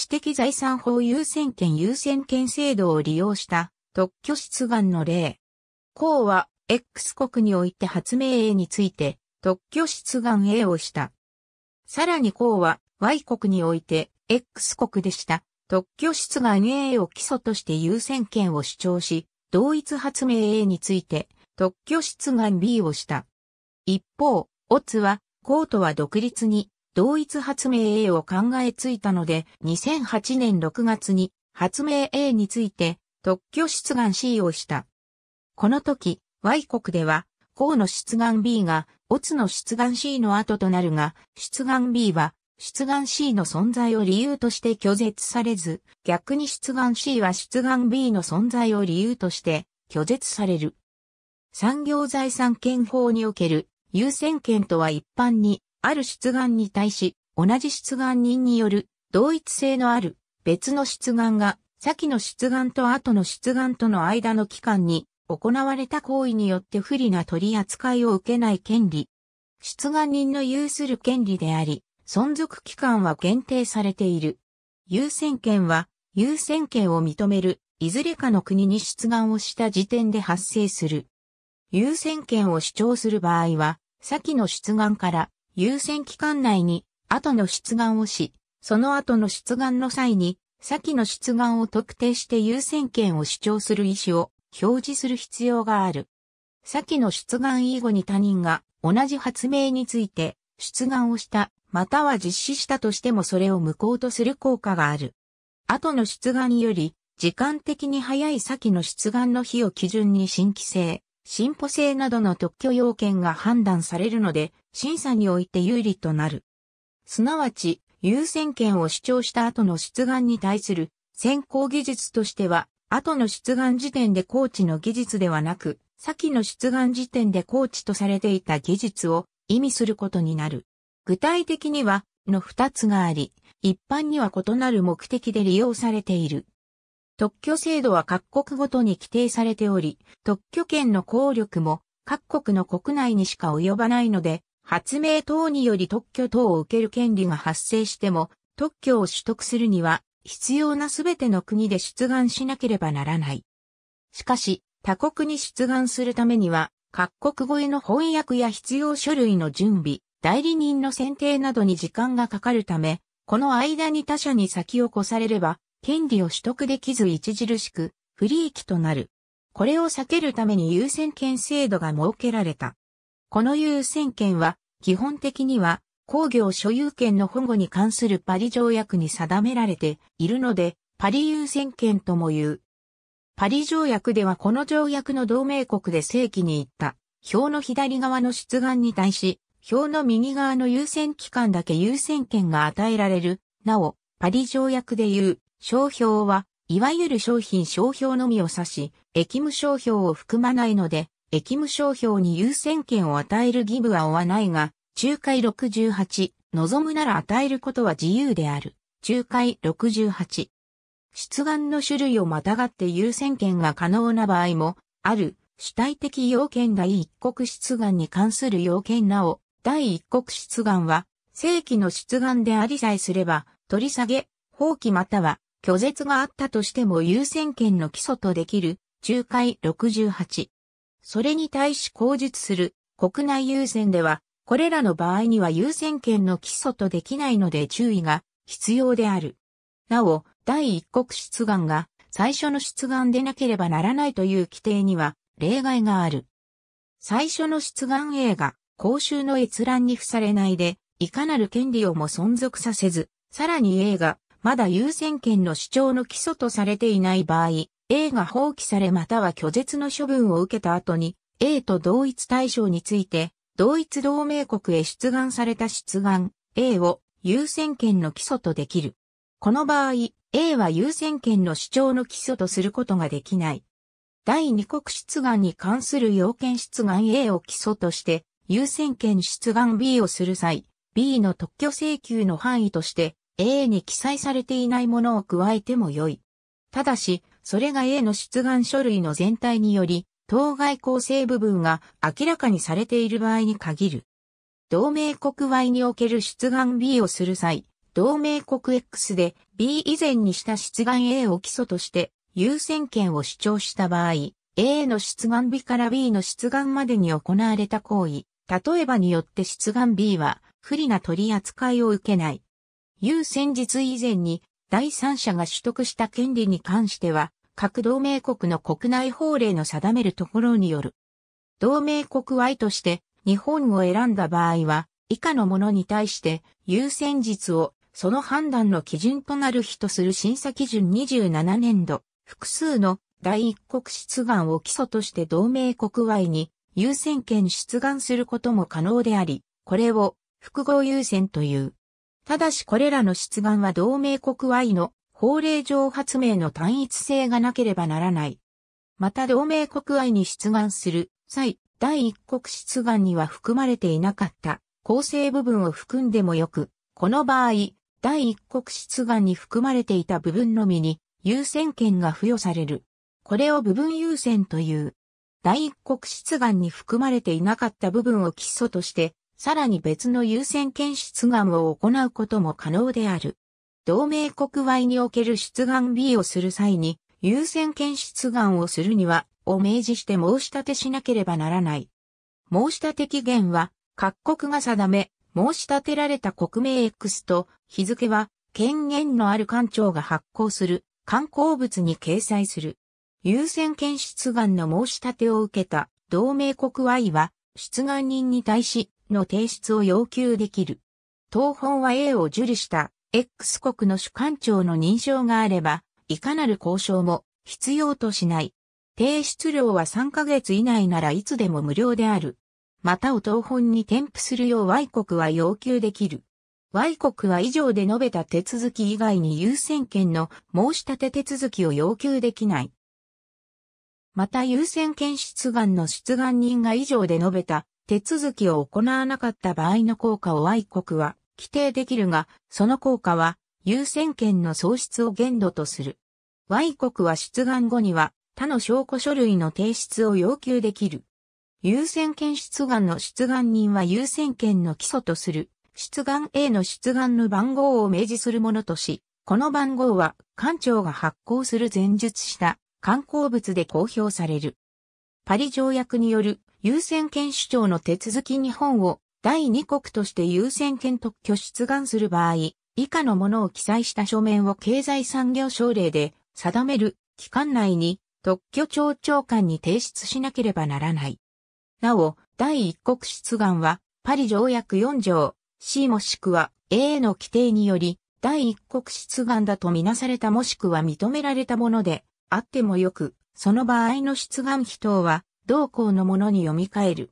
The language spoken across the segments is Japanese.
私的財産法優先権優先権制度を利用した特許出願の例。項は X 国において発明 A について特許出願 A をした。さらに項は Y 国において X 国でした特許出願 A を基礎として優先権を主張し、同一発明 A について特許出願 B をした。一方、オツは、コートは独立に同一発明 A を考えついたので、2008年6月に発明 A について特許出願 C をした。この時、Y 国では、項の出願 B が、オツの出願 C の後となるが、出願 B は、出願 C の存在を理由として拒絶されず、逆に出願 C は出願 B の存在を理由として拒絶される。産業財産権法における優先権とは一般にある出願に対し、同じ出願人による同一性のある別の出願が、先の出願と後の出願との間の期間に行われた行為によって不利な取り扱いを受けない権利。出願人の有する権利であり、存続期間は限定されている。優先権は、優先権を認める、いずれかの国に出願をした時点で発生する。優先権を主張する場合は、先の出願から優先期間内に後の出願をし、その後の出願の際に、先の出願を特定して優先権を主張する意思を表示する必要がある。先の出願以後に他人が同じ発明について出願をしたまたは実施したとしてもそれを無効とする効果がある。後の出願より時間的に早い先の出願の日を基準に新規制、進歩性などの特許要件が判断されるので、審査において有利となる。すなわち、優先権を主張した後の出願に対する先行技術としては、後の出願時点で高知の技術ではなく、先の出願時点で高知とされていた技術を意味することになる。具体的には、の二つがあり、一般には異なる目的で利用されている。特許制度は各国ごとに規定されており、特許権の効力も各国の国内にしか及ばないので、発明等により特許等を受ける権利が発生しても、特許を取得するには、必要なすべての国で出願しなければならない。しかし、他国に出願するためには、各国語への翻訳や必要書類の準備、代理人の選定などに時間がかかるため、この間に他社に先を越されれば、権利を取得できず著しく不利益となる。これを避けるために優先権制度が設けられた。この優先権は、基本的には、工業所有権の保護に関するパリ条約に定められているので、パリ優先権とも言う。パリ条約ではこの条約の同盟国で正規に行った、表の左側の出願に対し、表の右側の優先期間だけ優先権が与えられる。なお、パリ条約で言う、商標は、いわゆる商品商標のみを指し、駅務商標を含まないので、駅務商標に優先権を与える義務は負わないが、仲介68、望むなら与えることは自由である。仲介68。出願の種類をまたがって優先権が可能な場合も、ある、主体的要件第一国出願に関する要件なお、第一国出願は、正規の出願でありさえすれば、取り下げ、放棄または拒絶があったとしても優先権の基礎とできる、仲介68。それに対し口述する、国内優先では、これらの場合には優先権の基礎とできないので注意が必要である。なお、第一国出願が最初の出願でなければならないという規定には例外がある。最初の出願 A が公衆の閲覧に付されないで、いかなる権利をも存続させず、さらに A がまだ優先権の主張の基礎とされていない場合、A が放棄されまたは拒絶の処分を受けた後に、A と同一対象について、同一同盟国へ出願された出願 A を優先権の基礎とできる。この場合、A は優先権の主張の基礎とすることができない。第二国出願に関する要件出願 A を基礎として、優先権出願 B をする際、B の特許請求の範囲として、A に記載されていないものを加えても良い。ただし、それが A の出願書類の全体により、当該構成部分が明らかにされている場合に限る。同盟国 Y における出願 B をする際、同盟国 X で B 以前にした出願 A を基礎として優先権を主張した場合、A の出願 B から B の出願までに行われた行為、例えばによって出願 B は不利な取り扱いを受けない。有戦日以前に第三者が取得した権利に関しては、各同盟国の国内法令の定めるところによる。同盟国 Y として日本を選んだ場合は、以下のものに対して優先日をその判断の基準となる日とする審査基準27年度、複数の第一国出願を基礎として同盟国 Y に優先権出願することも可能であり、これを複合優先という。ただしこれらの出願は同盟国 Y の法令上発明の単一性がなければならない。また同盟国愛に出願する際、第一国出願には含まれていなかった構成部分を含んでもよく、この場合、第一国出願に含まれていた部分のみに優先権が付与される。これを部分優先という。第一国出願に含まれていなかった部分を基礎としてさらに別の優先権出願を行うことも可能である。同盟国 Y における出願 B をする際に、優先権出願をするには、を明示して申し立てしなければならない。申し立て期限は、各国が定め、申し立てられた国名 X と、日付は、権限のある官庁が発行する、観光物に掲載する。優先権出願の申し立てを受けた同盟国 Y は、出願人に対し、の提出を要求できる。当本は A を受理した X 国の主管長の認証があれば、いかなる交渉も必要としない。提出料は3ヶ月以内ならいつでも無料である。またを当本に添付するよう Y 国は要求できる。Y 国は以上で述べた手続き以外に優先権の申し立て手続きを要求できない。また優先権出願の出願人が以上で述べた手続きを行わなかった場合の効果を Y 国は規定できるが、その効果は優先権の喪失を限度とする。Y 国は出願後には他の証拠書類の提出を要求できる。優先権出願の出願人は優先権の基礎とする出願 A の出願の番号を明示するものとし、この番号は官庁が発行する前述した刊行物で公表される。パリ条約による優先権主張の手続き日本を第二国として優先権特許出願する場合、以下のものを記載した書面を経済産業省令で定める期間内に特許庁長官に提出しなければならない。なお、第一国出願はパリ条約4条 C もしくは A の規定により第一国出願だとみなされたもしくは認められたものであってもよく、その場合の出願費等は同校のものに読み替える。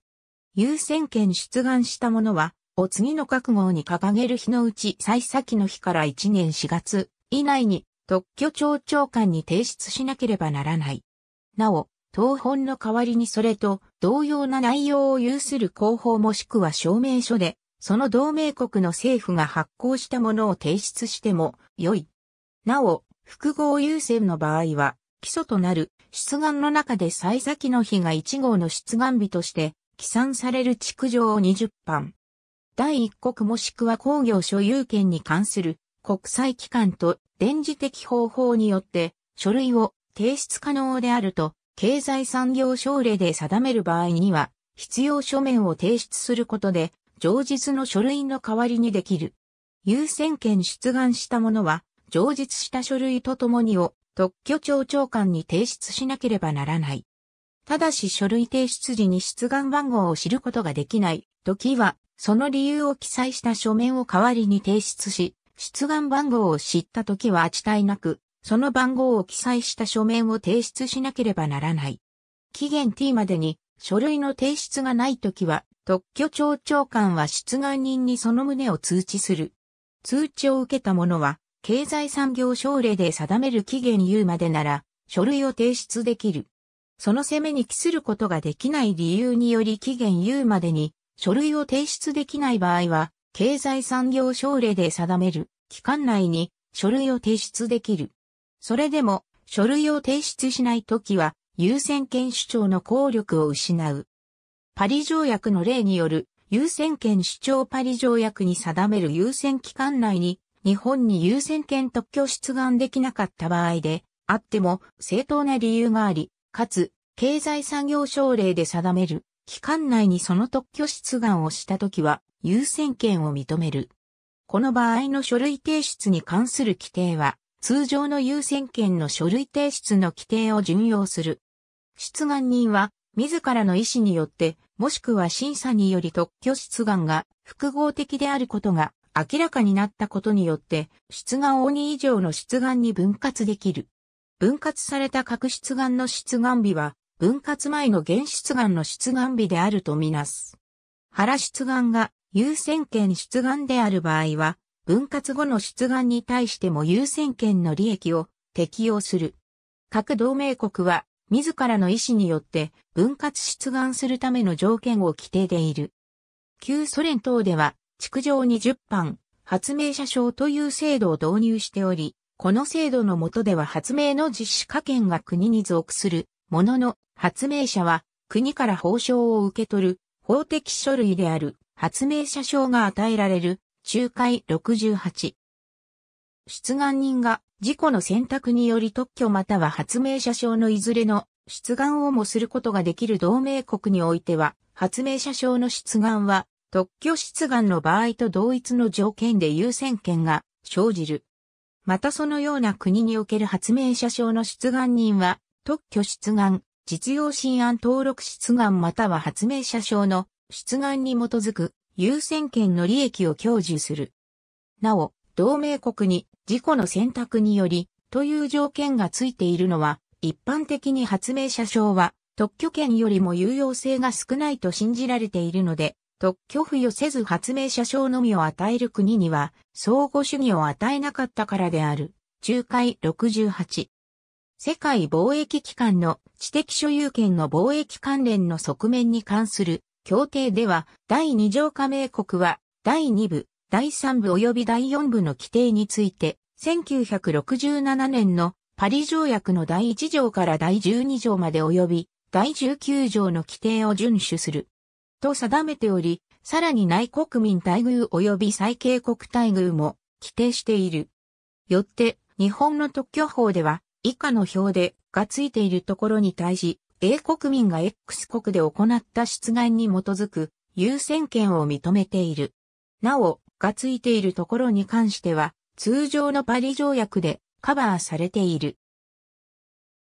優先権出願したものは、を次の覚悟に掲げる日のうち最先の日から1年4月以内に特許庁長官に提出しなければならない。なお、当本の代わりにそれと同様な内容を有する広報もしくは証明書で、その同盟国の政府が発行したものを提出しても良い。なお、複合優先の場合は、基礎となる出願の中で最先の日が1号の出願日として起算される築城を20版。第一国もしくは工業所有権に関する国際機関と電磁的方法によって書類を提出可能であると経済産業省令で定める場合には必要書面を提出することで上述の書類の代わりにできる。優先権出願した者は上述した書類とともにを特許庁長官に提出しなければならない。ただし書類提出時に出願番号を知ることができない時は、その理由を記載した書面を代わりに提出し、出願番号を知った時はたいなく、その番号を記載した書面を提出しなければならない。期限 t までに書類の提出がないときは、特許庁長官は出願人にその旨を通知する。通知を受けた者は、経済産業省令で定める期限言うまでなら、書類を提出できる。その責めに帰することができない理由により期限言うまでに、書類を提出できない場合は、経済産業省令で定める期間内に書類を提出できる。それでも、書類を提出しないときは、優先権主張の効力を失う。パリ条約の例による優先権主張パリ条約に定める優先期間内に日本に優先権特許出願できなかった場合で、あっても正当な理由があり、かつ、経済産業省令で定める期間内にその特許出願をしたときは優先権を認める。この場合の書類提出に関する規定は、通常の優先権の書類提出の規定を準用する。出願人は、自らの意思によって、もしくは審査により特許出願が複合的であることが明らかになったことによって、出願鬼以上の出願に分割できる。分割された各出願の出願日は、分割前の原出願の出願日であるとみなす。原出願が優先権出願である場合は、分割後の出願に対しても優先権の利益を適用する。各同盟国は自らの意思によって分割出願するための条件を規定でいる。旧ソ連等では築城20版、発明者賞という制度を導入しており、この制度の下では発明の実施科権が国に属するものの、発明者は国から報奨を受け取る法的書類である発明者賞が与えられる仲介68。出願人が事故の選択により特許または発明者賞のいずれの出願をもすることができる同盟国においては、発明者賞の出願は特許出願の場合と同一の条件で優先権が生じる。またそのような国における発明者証の出願人は、特許出願、実用新案登録出願または発明者証の出願に基づく優先権の利益を享受する。なお、同盟国に自己の選択によりという条件がついているのは、一般的に発明者証は特許権よりも有用性が少ないと信じられているので、特許付与せず発明者賞のみを与える国には、相互主義を与えなかったからである。仲介68。世界貿易機関の知的所有権の貿易関連の側面に関する協定では、第2条加盟国は、第2部、第3部及び第4部の規定について、1967年のパリ条約の第1条から第12条まで及び、第19条の規定を遵守する。と定めており、さらに内国民待遇及び最恵国待遇も規定している。よって、日本の特許法では、以下の表でがついているところに対し、英国民が X 国で行った出願に基づく優先権を認めている。なお、がついているところに関しては、通常のパリ条約でカバーされている。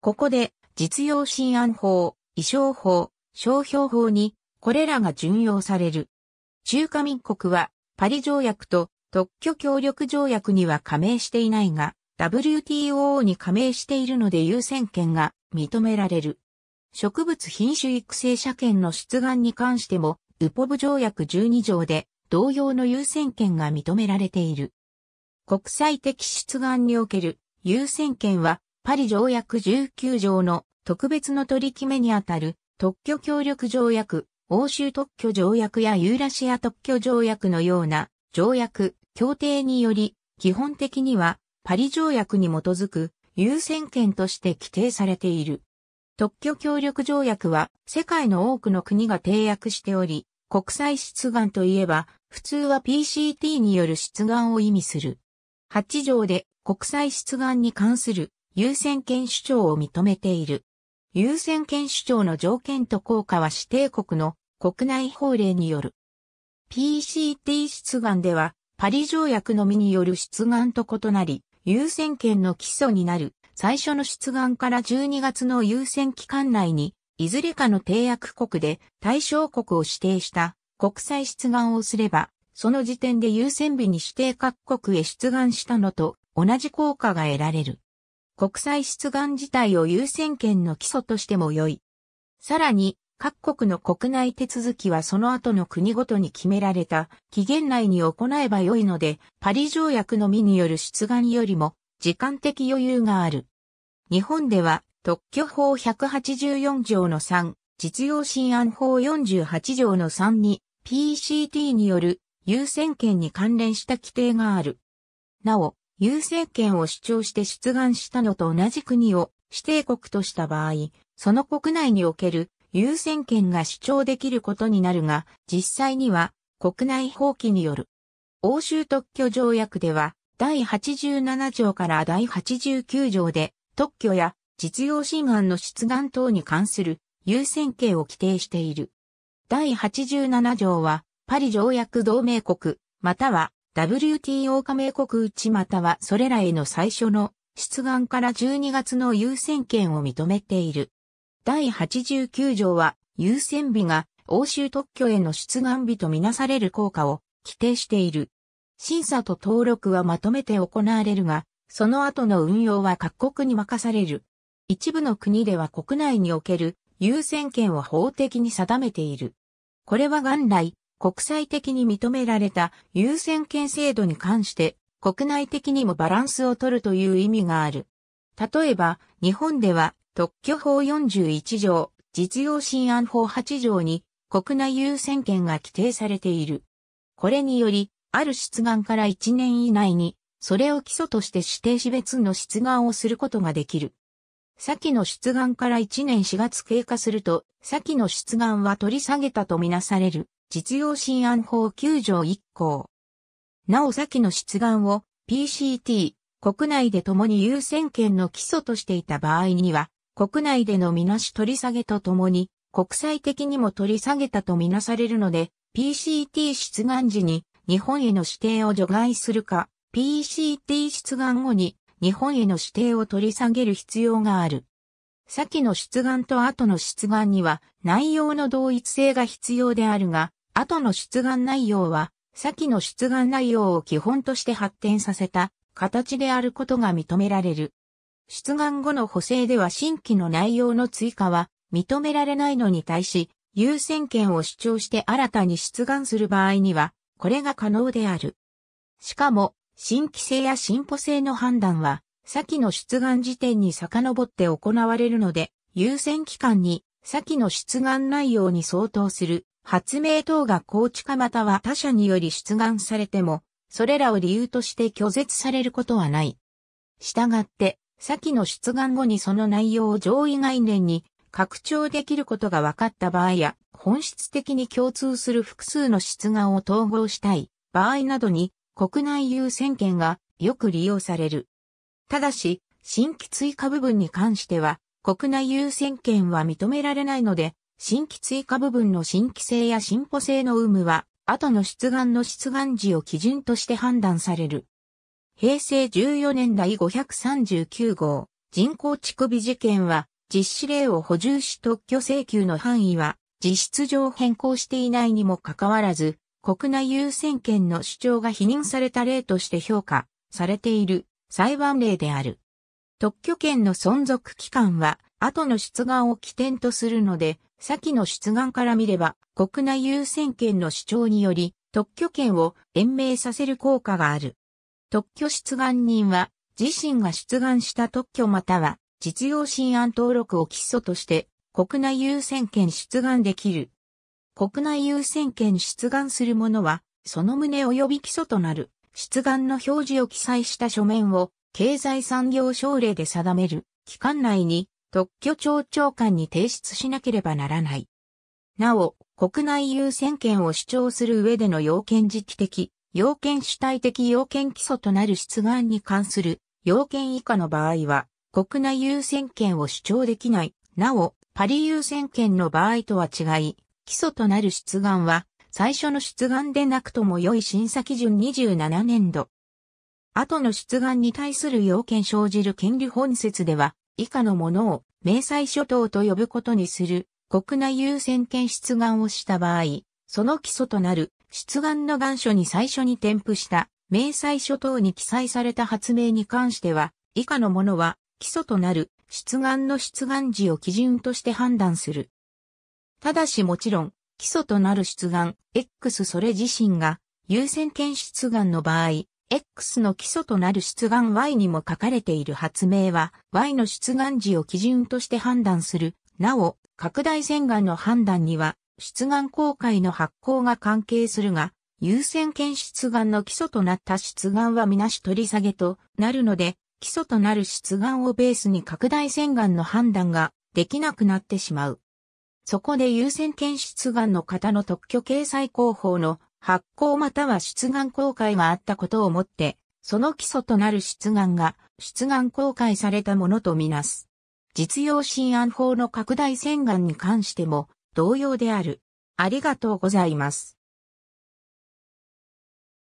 ここで、実用新案法、衣装法、商標法にこれらが準用される。中華民国はパリ条約と特許協力条約には加盟していないが、WTO に加盟しているので優先権が認められる。植物品種育成者権の出願に関しても、ウポブ条約12条で同様の優先権が認められている。国際的出願における優先権はパリ条約19条の特別の取り決めにあたる特許協力条約欧州特許条約やユーラシア特許条約のような条約、協定により、基本的にはパリ条約に基づく優先権として規定されている。特許協力条約は世界の多くの国が締約しており、国際出願といえば、普通は PCT による出願を意味する。8条で国際出願に関する優先権主張を認めている。優先権主張の条件と効果は指定国の国内法令による。PCT 出願では、パリ条約のみによる出願と異なり、優先権の基礎になる最初の出願から12月の優先期間内に、いずれかの締約国で対象国を指定した国際出願をすれば、その時点で優先日に指定各国へ出願したのと同じ効果が得られる。国際出願自体を優先権の基礎としても良い。さらに、各国の国内手続きはその後の国ごとに決められた期限内に行えば良いので、パリ条約のみによる出願よりも時間的余裕がある。日本では特許法184条の3、実用新案法48条の3に PCT による優先権に関連した規定がある。なお、優勢権を主張して出願したのと同じ国を指定国とした場合、その国内における優先権が主張できることになるが、実際には国内放棄による。欧州特許条約では、第87条から第89条で、特許や実用新案の出願等に関する優先権を規定している。第87条は、パリ条約同盟国、または WTO 加盟国内またはそれらへの最初の出願から12月の優先権を認めている。第89条は優先日が欧州特許への出願日とみなされる効果を規定している。審査と登録はまとめて行われるが、その後の運用は各国に任される。一部の国では国内における優先権を法的に定めている。これは元来国際的に認められた優先権制度に関して国内的にもバランスを取るという意味がある。例えば、日本では特許法41条、実用新案法8条に国内優先権が規定されている。これにより、ある出願から1年以内に、それを基礎として指定し別の出願をすることができる。先の出願から1年4月経過すると、先の出願は取り下げたとみなされる。実用新案法9条1項。なお先の出願を PCT 国内で共に優先権の基礎としていた場合には、国内でのみなし取り下げとともに、国際的にも取り下げたとみなされるので、PCT 出願時に日本への指定を除外するか、PCT 出願後に日本への指定を取り下げる必要がある。先の出願と後の出願には内容の同一性が必要であるが、後の出願内容は、先の出願内容を基本として発展させた形であることが認められる。出願後の補正では新規の内容の追加は認められないのに対し、優先権を主張して新たに出願する場合には、これが可能である。しかも、新規性や進歩性の判断は、先の出願時点に遡って行われるので、優先期間に先の出願内容に相当する発明等が構築または他者により出願されても、それらを理由として拒絶されることはない。したがって、先の出願後にその内容を上位概念に拡張できることが分かった場合や、本質的に共通する複数の出願を統合したい場合などに、国内優先権がよく利用される。ただし、新規追加部分に関しては、国内優先権は認められないので、新規追加部分の新規性や進歩性の有無は、後の出願の出願時を基準として判断される。平成14年第539号、人工乳首事件は、実施例を補充し特許請求の範囲は、実質上変更していないにもかかわらず、国内優先権の主張が否認された例として評価されている裁判例である。特許権の存続期間は、後の出願を起点とするので、先の出願から見れば、国内優先権の主張により、特許権を延命させる効果がある。特許出願人は、自身が出願した特許または、実用新案登録を基礎として、国内優先権出願できる。国内優先権出願する者は、その旨及び基礎となる、出願の表示を記載した書面を、経済産業省令で定める、期間内に、特許庁長官に提出しなければならない。なお、国内優先権を主張する上での要件時期的、要件主体的要件基礎となる出願に関する要件以下の場合は、国内優先権を主張できない。なお、パリ優先権の場合とは違い、基礎となる出願は、最初の出願でなくとも良い審査基準27年度。後の出願に対する要件生じる権利本説では、以下のものを明細諸島と呼ぶことにする国内優先権出願をした場合、その基礎となる出願の願書に最初に添付した明細諸島に記載された発明に関しては、以下のものは基礎となる出願の出願時を基準として判断する。ただしもちろん、基礎となる出願 X それ自身が優先権出願の場合、X の基礎となる出願 Y にも書かれている発明は、Y の出願時を基準として判断する。なお、拡大洗顔の判断には、出願公開の発行が関係するが、優先権出願の基礎となった出願はみなし取り下げとなるので、基礎となる出願をベースに拡大洗顔の判断ができなくなってしまう。そこで優先権出願の方の特許掲載広報の発行または出願公開があったことをもって、その基礎となる出願が出願公開されたものとみなす。実用新案法の拡大宣言に関しても同様である。ありがとうございます。